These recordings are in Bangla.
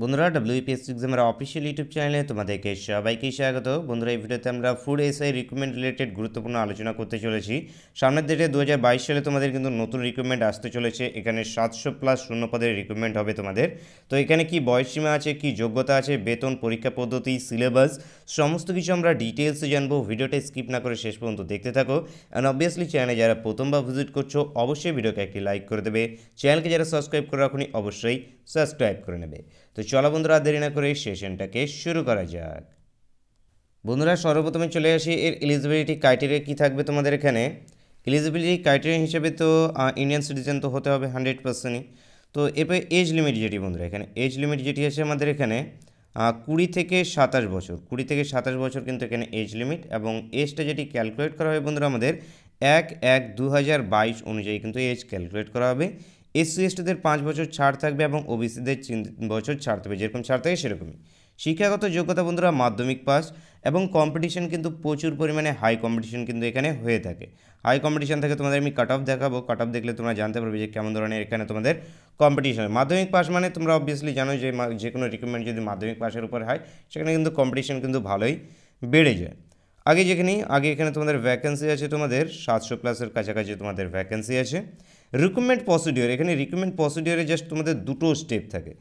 বন্ধুরা ডাব্লিউপিএসসি এক্সামের অফিসিয়াল ইউটিউব চ্যানেলে তোমাদেরকে সবাইকে স্বাগত বন্ধুরা এই ভিডিওতে আমরা ফুড এসআই রিক্রুটমেন্ট রিলেটেড গুরুত্বপূর্ণ আলোচনা করতে চলেছি সামনের ডেটে দু সালে তোমাদের কিন্তু নতুন রিক্রুটমেন্ট আসতে চলেছে এখানে সাতশো প্লাস শূন্য পদের রিক্রুটমেন্ট হবে তোমাদের তো এখানে কি বয়সসীমা আছে কি যোগ্যতা আছে বেতন পরীক্ষা পদ্ধতি সিলেবাস সমস্ত কিছু আমরা ডিটেলসে জানবো ভিডিওটা স্কিপ না করে শেষ পর্যন্ত দেখতে থাকো অ্যান্ড অবভিয়াসলি চ্যানেলে যারা প্রথমবার ভিজিট করছো অবশ্যই ভিডিওকে একটি লাইক করে দেবে চ্যানেলকে যারা সাবস্ক্রাইব করে রাখুনি অবশ্যই সাবস্ক্রাইব করে নেবে তো চলো বন্ধুরা দেরি না করে সেশনটাকে শুরু করা যাক বন্ধুরা সর্বপ্রথমে চলে আসি এর এলিজিবিলিটি ক্রাইটেরিয়া কী থাকবে তোমাদের এখানে এলিজিবিলিটি ক্রাইটেরিয়া হিসেবে তো ইন্ডিয়ান সিটিজেন তো হতে হবে হান্ড্রেড পার্সেন্টই তো এরপরে এজ লিমিট যেটি বন্ধুরা এখানে এজ লিমিট যেটি আছে আমাদের এখানে কুড়ি থেকে সাতাশ বছর কুড়ি থেকে সাতাশ বছর কিন্তু এখানে এজ লিমিট এবং এজটা যেটি ক্যালকুলেট করা হবে বন্ধুরা আমাদের এক এক দু অনুযায়ী কিন্তু এজ ক্যালকুলেট করা হবে এসসি এসটিদের পাঁচ বছর ছাড় থাকবে এবং ওবিসিদের তিন বছর ছাড় থাকবে যেরকম ছাড় থাকে সেরকমই শিক্ষাগত যোগ্যতা বন্ধুরা মাধ্যমিক পাস এবং কম্পিটিশন কিন্তু প্রচুর পরিমাণে হাই কম্পিটিশন কিন্তু এখানে হয়ে থাকে হাই কম্পিটিশন থেকে তোমাদের আমি কাট অফ দেখাবো কাট অফ দেখলে তোমরা জানতে পারবে যে কেমন ধরনের এখানে তোমাদের কম্পিটিশন মাধ্যমিক পাস মানে তোমরা অবভিয়াসলি জানো যে যে কোনো রিক্রুটমেন্ট যদি মাধ্যমিক পাসের উপর হয় সেখানে কিন্তু কম্পিটিশন কিন্তু ভালোই বেড়ে যায় আগে যেখানে আগে এখানে তোমাদের ভ্যাকেন্সি আছে তোমাদের সাতশো প্লাসের কাছাকাছি তোমাদের ভ্যাকেন্সি আছে রিক্রুটমেন্ট প্রসিডিওর এখানে রিক্রুটমেন্ট প্রসিডিওরে জাস্ট তোমাদের দুটো স্টেপ থাকে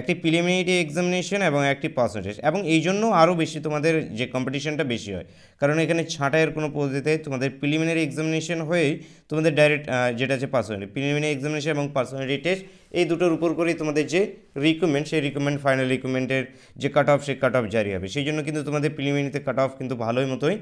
একটি প্রিলিমিনারি এক্সামিনেশন এবং একটি পার্সেন্টেজ এবং এই জন্য আরও বেশি তোমাদের যে কম্পিটিশনটা বেশি হয় কারণ এখানে ছাঁটাইয়ের কোনো পদ্ধতিতে তোমাদের প্রিলিমিনারি এক্সামিনেশন হয়েই তোমাদের ডাইরেক্ট যেটা আছে পার্সোনালিটি প্রিলিমিনারি এক্সামিনেশন এবং পার্সোনালিটি টেস্ট এই দুটোর উপর করেই তোমাদের যে রিকুইমেন্ট সেই রিকুইমেন্ট ফাইনাল রিকুইমেন্টের যে কাট অফ সেই কাট অফ জারি হবে সেই জন্য কিন্তু তোমাদের প্রিলিমিনারিতে কাট অফ কিন্তু ভালোই মতোই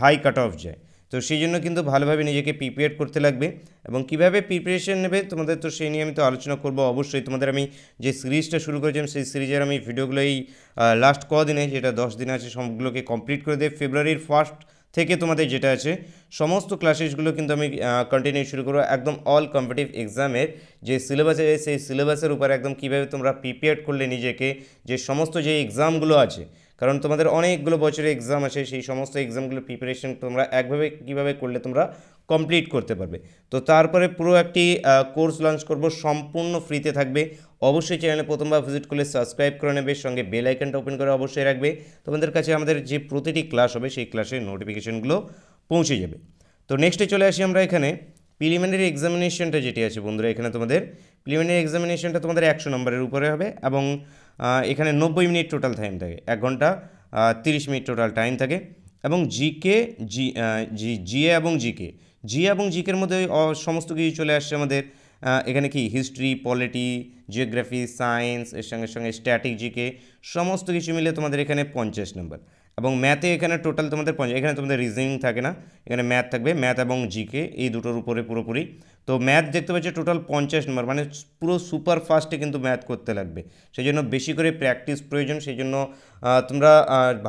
হাই কাট অফ যায় তো সেই জন্য কিন্তু ভালোভাবে নিজেকে প্রিপেয়ার করতে লাগবে এবং কিভাবে প্রিপারেশন নেবে তোমাদের তো সেই নিয়ে আমি তো আলোচনা করব অবশ্যই তোমাদের আমি যে সিরিজটা শুরু করেছিলাম সেই সিরিজের আমি ভিডিওগুলো এই লাস্ট কদিনে যেটা দশ দিন আছে সবগুলোকে কমপ্লিট করে দেয় ফেব্রুয়ারির ফার্স্ট থেকে তোমাদের যেটা আছে সমস্ত ক্লাসেসগুলো কিন্তু আমি কন্টিনিউ শুরু করবো একদম অল কম্পিটিভ এক্সামের যে সিলেবাস আছে সেই সিলেবাসের উপর একদম কীভাবে তোমরা প্রিপেয়ার করলে নিজেকে যে সমস্ত যে এক্সামগুলো আছে কারণ তোমাদের অনেকগুলো বছরের এক্সাম আছে সেই সমস্ত এক্সামগুলোর প্রিপারেশন তোমরা একভাবে কীভাবে করলে তোমরা কমপ্লিট করতে পারবে তো তারপরে পুরো একটি কোর্স লঞ্চ করব সম্পূর্ণ ফ্রিতে থাকবে অবশ্যই চ্যানেলে প্রথমবার ভিজিট করলে সাবস্ক্রাইব করে নেবে সঙ্গে বেল ওপেন করে অবশ্যই রাখবে তোমাদের কাছে আমাদের যে প্রতিটি ক্লাস হবে সেই ক্লাসের নোটিফিকেশনগুলো পৌঁছে যাবে তো নেক্সটে চলে আসি আমরা এখানে প্রিলিমিনারি এক্সামিনেশনটা যেটি আছে বন্ধুরা এখানে তোমাদের প্রিলিমিনারি এক্সামিনেশনটা তোমাদের একশো নম্বরের উপরে হবে এবং এখানে নব্বই মিনিট টোটাল টাইম থাকে এক ঘন্টা তিরিশ মিনিট টোটাল টাইম থাকে এবং জিকে জি জি জিএ এবং জিকে জিএ এবং জিকের মধ্যে সমস্ত কিছু চলে আসছে আমাদের এখানে কি হিস্ট্রি পলিটি জিওগ্রাফি সায়েন্স এর সঙ্গে সঙ্গে স্ট্যাটিক জিকে সমস্ত কিছু মিলে তোমাদের এখানে পঞ্চাশ নম্বর এবং ম্যাথে এখানে টোটাল তোমাদের পঞ্চাশ এখানে তোমাদের রিজনিং থাকে না এখানে ম্যাথ থাকবে ম্যাথ এবং জিকে এই দুটোর উপরে পুরোপুরি তো ম্যাথ দেখতে পাচ্ছি টোটাল পঞ্চাশ নম্বর মানে পুরো সুপার ফাস্টে কিন্তু ম্যাথ করতে লাগবে সেই জন্য বেশি করে প্র্যাকটিস প্রয়োজন সেই জন্য তোমরা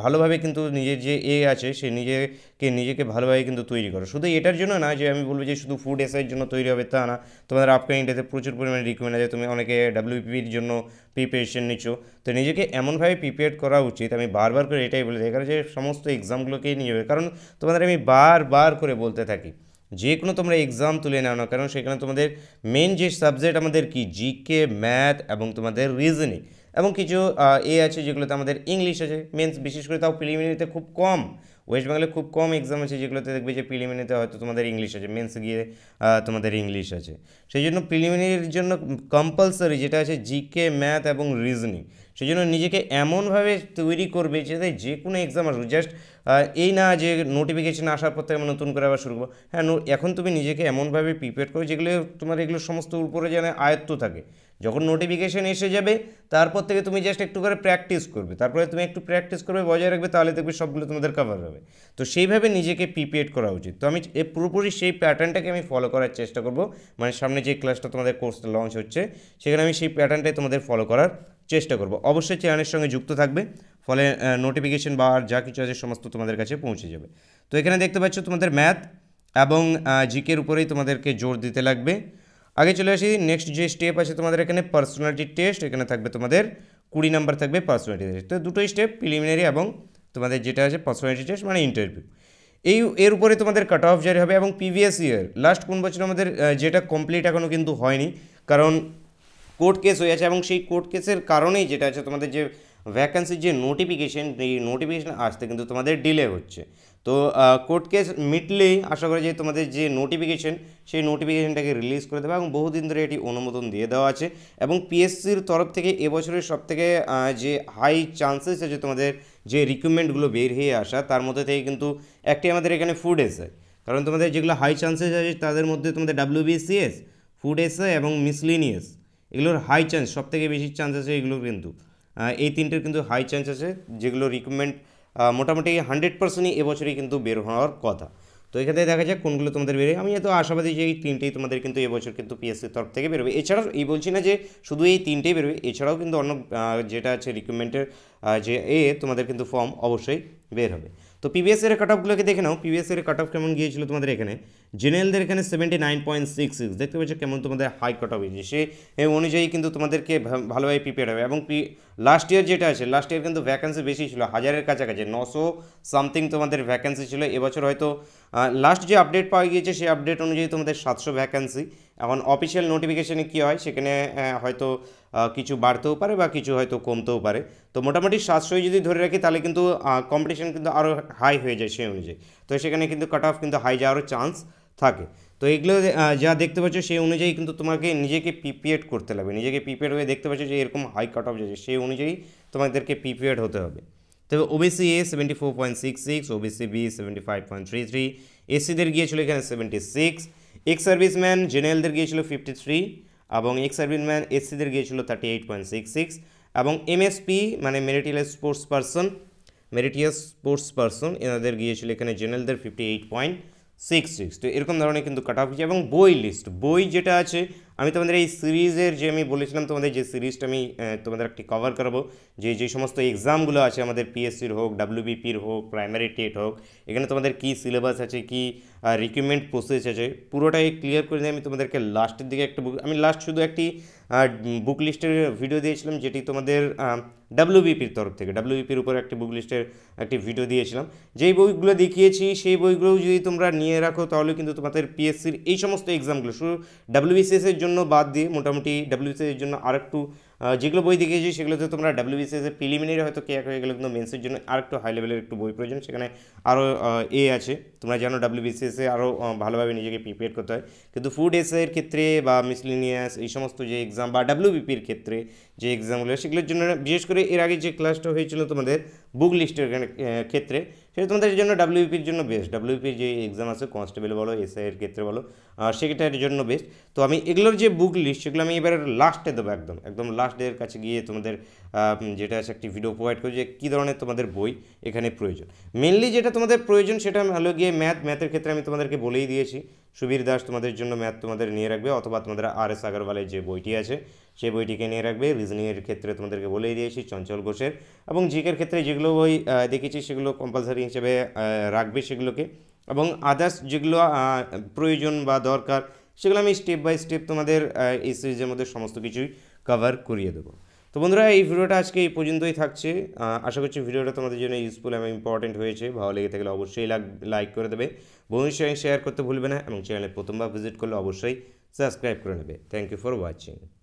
ভালোভাবে কিন্তু নিজের যে এ আছে সে নিজে কে নিজেকে ভালোভাবে কিন্তু তৈরি করো শুধু এটার জন্য না যে আমি বলবো যে শুধু ফুড এসের জন্য তৈরি হবে তা না তোমাদের আপকামিং ডেতে প্রচুর পরিমাণে রিকমেন্ড আছে তুমি অনেকে ডাব্লিউপির জন্য প্রিপারেশন নিচ্ছ তো নিজেকে এমনভাবে প্রিপেয়ার করা উচিত আমি বারবার করে এটাই বলে থাকি কারণ যে সমস্ত এক্সামগুলোকেই নিয়ে যাবে কারণ তোমাদের আমি বারবার করে বলতে থাকি যে কোনো তোমরা এক্সাম তুলে নাও না কারণ সেখানে তোমাদের মেন যে সাবজেক্ট আমাদের কি জিকে ম্যাথ এবং তোমাদের রিজনিং এবং কিছু এ আছে যেগুলোতে আমাদের ইংলিশ আছে মেন্স বিশেষ করে তাও প্রিলিমিনারিতে খুব কম ওয়েস্ট বেঙ্গলে খুব কম এক্সাম আছে যেগুলোতে দেখবে যে প্রিলিমিনারিতে হয়তো তোমাদের ইংলিশ আছে মেন্স গিয়ে তোমাদের ইংলিশ আছে সেই জন্য প্রিলিমিনারির জন্য কম্পালসারি যেটা আছে জিকে ম্যাথ এবং রিজনিং সেই জন্য নিজেকে এমনভাবে তৈরি করবে যাতে যে কোনো এক্সাম আসবে জাস্ট এই না যে নোটিফিকেশান আসার পর থেকে নতুন করে আবার শুরু করবো হ্যাঁ এখন তুমি নিজেকে এমনভাবে প্রিপেয়ার করো যেগুলো তোমার এগুলো সমস্ত উপরে যেন আয়ত্ত থাকে যখন নোটিফিকেশান এসে যাবে তারপর থেকে তুমি জাস্ট একটু করে প্র্যাকটিস করবে তারপরে তুমি একটু প্র্যাকটিস করবে বজায় রাখবে তাহলে দেখবে সবগুলো তোমাদের কভার হবে তো সেইভাবে নিজেকে প্রিপেয়ার করা উচিত তো আমি এ পুরোপুরি সেই প্যাটার্নটাকে আমি ফলো করার চেষ্টা করব মানে সামনে যে ক্লাসটা তোমাদের কোর্সটা লঞ্চ হচ্ছে সেখানে আমি সেই প্যাটার্নটাই তোমাদের ফলো করার চেষ্টা করব অবশ্যই চ্যানেলের সঙ্গে যুক্ত থাকবে ফলে নোটিফিকেশন বা যা কিছু আছে সমস্ত তোমাদের কাছে পৌঁছে যাবে তো এখানে দেখতে পাচ্ছ তোমাদের ম্যাথ এবং জিকের উপরেই তোমাদেরকে জোর দিতে লাগবে আগে চলে আসি নেক্সট যে স্টেপ আছে তোমাদের এখানে পার্সোনালিটি টেস্ট এখানে থাকবে তোমাদের কুড়ি নাম্বার থাকবে পার্সোনালিটি টেস্ট তো দুটোই স্টেপ প্রিলিমিনারি এবং তোমাদের যেটা আছে পার্সোনালিটি টেস্ট মানে ইন্টারভিউ এই এর উপরে তোমাদের কাট অফ জারি হবে এবং প্রিভিয়াস ইয়ার লাস্ট কোন বছর আমাদের যেটা কমপ্লিট এখনও কিন্তু হয়নি কারণ কোর্ট কেস হয়ে আছে এবং সেই কোর্ট কেসের কারণেই যেটা আছে তোমাদের যে ভ্যাকান্সির যে নোটিফিকেশন এই নোটিফিকেশান আসতে কিন্তু তোমাদের ডিলে হচ্ছে তো কোর্ট কেস মিটলেই আশা করি যে তোমাদের যে নোটিফিকেশন সেই নোটিফিকেশনটাকে রিলিজ করে দেবে এবং বহুদিন ধরে এটি অনুমোদন দিয়ে দেওয়া আছে এবং পিএসসির তরফ থেকে এবছরের সব থেকে যে হাই চান্সেস আছে তোমাদের যে রিকুইমেন্টগুলো বের হয়ে আসা তার মধ্যে থেকে কিন্তু একটি আমাদের এখানে ফুড এসে কারণ তোমাদের যেগুলো হাই চান্সেস আছে তাদের মধ্যে তোমাদের ডাব্লিউবিসিএস ফুড এসে এবং মিসলিনিয়াস এগুলোর হাই চান্স সবথেকে বেশি চান্স আছে এগুলোর কিন্তু এই তিনটের কিন্তু হাই চান্স আছে যেগুলো রিকমেন্ড মোটামুটি হান্ড্রেড পার্সেন্টই এবছরই কিন্তু বের হওয়ার কথা তো এখানে দেখা যায় কোনগুলো তোমাদের বেরোয় আমি এত আশাবাদী যে এই তিনটেই তোমাদের কিন্তু এবছর কিন্তু পিএসসির তরফ থেকে বেরোবে এছাড়াও এই বলছি না যে শুধু এই তিনটেই বেরোবে এছাড়াও কিন্তু অন্য যেটা আছে রিক্রুটমেন্টের যে এ তোমাদের কিন্তু ফর্ম অবশ্যই বের হবে তো পিবিএস এর কাট অফগুলোকে দেখে নাও পিবিএস এর কাট অফ কেমন গিয়েছিল তোমাদের এখানে জেনারেলদের এখানে seventy nine point six six দেখতে পাচ্ছ কেমন তোমাদের হাই কাট অফ হয়েছে সে অনুযায়ী কিন্তু তোমাদেরকে ভালোভাবে প্রিপেয়ার হবে এবং লাস্ট ইয়ার যেটা আছে লাস্ট ইয়ার কিন্তু ভ্যাকেন্সি বেশি ছিল হাজারের কাছাকাছি নশো সামথিং তোমাদের ভ্যাকেন্সি ছিল এবছর হয়তো লাস্ট যে আপডেট পাওয়া গিয়েছে সেই আপডেট অনুযায়ী তোমাদের সাতশো ভ্যাকেন্সি এখন অফিসিয়াল নোটিফিকেশানে কী হয় সেখানে হয়তো কিছু বাড়তেও পারে বা কিছু হয়তো কমতেও পারে তো মোটামুটি সাশ্রয় যদি ধরে রাখি তাহলে কিন্তু কম্পিটিশান কিন্তু আরও হাই হয়ে যায় সেই অনুযায়ী তো সেখানে কিন্তু কাট অফ কিন্তু হাই যাওয়ারও চান্স থাকে তো এগুলো যা দেখতে পাচ্ছ সেই অনুযায়ী কিন্তু তোমাকে নিজেকে পিপিএড করতে লাগবে নিজেকে প্রিপেয়ার হয়ে দেখতে পাচ্ছ যে এরকম হাই কাট অফ যাচ্ছে সেই অনুযায়ী তোমাদেরকে পিপিএড হতে হবে তবে OBC A seventy four point six six OBC B seventy five point three three এসিদের গিয়েছিল এখানে সেভেন্টি সিক্স এক্স সার্ভিসম্যান জেনারেলদের গিয়েছিল ফিফটি থ্রি এবং এক্স সার্ভিসম্যান এসসিদের গিয়েছিল thirty eight point six six এবং এমএসপি মানে meritorious sports person meritorious sports person এনাদের গিয়েছিল এখানে জেনারেলদের fifty eight point six six তো এরকম ধরনের কিন্তু কাট অফ এবং বই লিস্ট বই যেটা আছে আমি তোমাদের এই সিরিজের যে আমি বলেছিলাম তোমাদের যে সিরিজটা আমি তোমাদের একটি কভার করাবো যে যে সমস্ত এক্সামগুলো আছে আমাদের পিএসসির হোক ডাব্লিউবিপির হোক প্রাইমারি টেট হোক এখানে তোমাদের কী সিলেবাস আছে কী রিকুইমেন্ট প্রসেস আছে পুরোটাই ক্লিয়ার করে দিয়ে আমি তোমাদেরকে লাস্টের দিকে একটা বুক আমি লাস্ট শুধু একটি বুক লিস্টের ভিডিও দিয়েছিলাম যেটি তোমাদের ডাব্লিউবিপির তরফ থেকে ডাব্লিউবিপির উপর একটি বুক লিস্টের একটি ভিডিও দিয়েছিলাম যেই বইগুলো দেখিয়েছি সেই বইগুলো যদি তোমরা নিয়ে রাখো তাহলে কিন্তু তোমাদের পিএসসির এই সমস্ত এক্সামগুলো শুধু ডাব্লিউবিসিএসের জন্য জন্য বাদ দিয়ে মোটামুটি ডাব্লিউবিসিএসের জন্য আর একটু যেগুলো বই দেখেছি সেগুলোতে তোমরা ডাব্লিউবিসিএসের প্রিলিমিনারি হয়তো কেয়ার হয়ে গেলে কিন্তু মেন্সের জন্য আর একটু হাই লেভেলের একটু বই প্রয়োজন সেখানে আরও এ আছে তোমরা জানো ডাব্লিউবিসিএসে আরও ভালোভাবে নিজেকে প্রিপেয়ার করতে হয় কিন্তু ফুড এসের ক্ষেত্রে বা মিসলিনিয়াস এই সমস্ত যে এক্সাম বা ডাব্লিউবিপির ক্ষেত্রে যে এক্সামগুলো সেগুলোর জন্য বিশেষ করে এর আগে যে ক্লাসটা হয়েছিল তোমাদের বুক লিস্টের ক্ষেত্রে সেটা তোমাদের জন্য ডাব্লিউপির e জন্য বেস্ট ডাব্লিউপির e যে এক্সাম আছে কনস্টেবল বলো এসআইয়ের ক্ষেত্রে বলো এর জন্য বেস্ট তো আমি এগুলোর যে বুক লিস্ট সেগুলো আমি এবার লাস্টে দেবো একদম একদম লাস্টের কাছে গিয়ে তোমাদের যেটা আছে একটি ভিডিও প্রোভাইড করি যে কী ধরনের তোমাদের বই এখানে প্রয়োজন মেনলি যেটা তোমাদের প্রয়োজন সেটা হলো গিয়ে ম্যাথ ম্যাথের ক্ষেত্রে আমি তোমাদেরকে বলেই দিয়েছি সুবীর দাস তোমাদের জন্য ম্যাথ তোমাদের নিয়ে রাখবে অথবা তোমাদের আর এস আগরওয়ালের যে বইটি আছে সেই বইটিকে নিয়ে রাখবে রিজনিংয়ের ক্ষেত্রে তোমাদেরকে বলেই দিয়েছি চঞ্চল ঘোষের এবং জিকের ক্ষেত্রে যেগুলো বই দেখেছি সেগুলো কম্পালসারি হিসেবে রাখবে সেগুলোকে এবং আদার্স যেগুলো প্রয়োজন বা দরকার সেগুলো আমি স্টেপ বাই স্টেপ তোমাদের এই সিরিজের মধ্যে সমস্ত কিছুই কভার করিয়ে দেবো তো বন্ধুরা এই ভিডিওটা আজকে এই পর্যন্তই থাকছে আশা করছি ভিডিওটা তোমাদের জন্য ইউজফুল এবং ইম্পর্টেন্ট হয়েছে ভালো লেগে থাকলে অবশ্যই লাইক করে দেবে বন্ধুর শেয়ার করতে ভুলবে না এবং চ্যানেলে প্রথমবার ভিজিট করলে অবশ্যই সাবস্ক্রাইব করে নেবে থ্যাংক ইউ ফর ওয়াচিং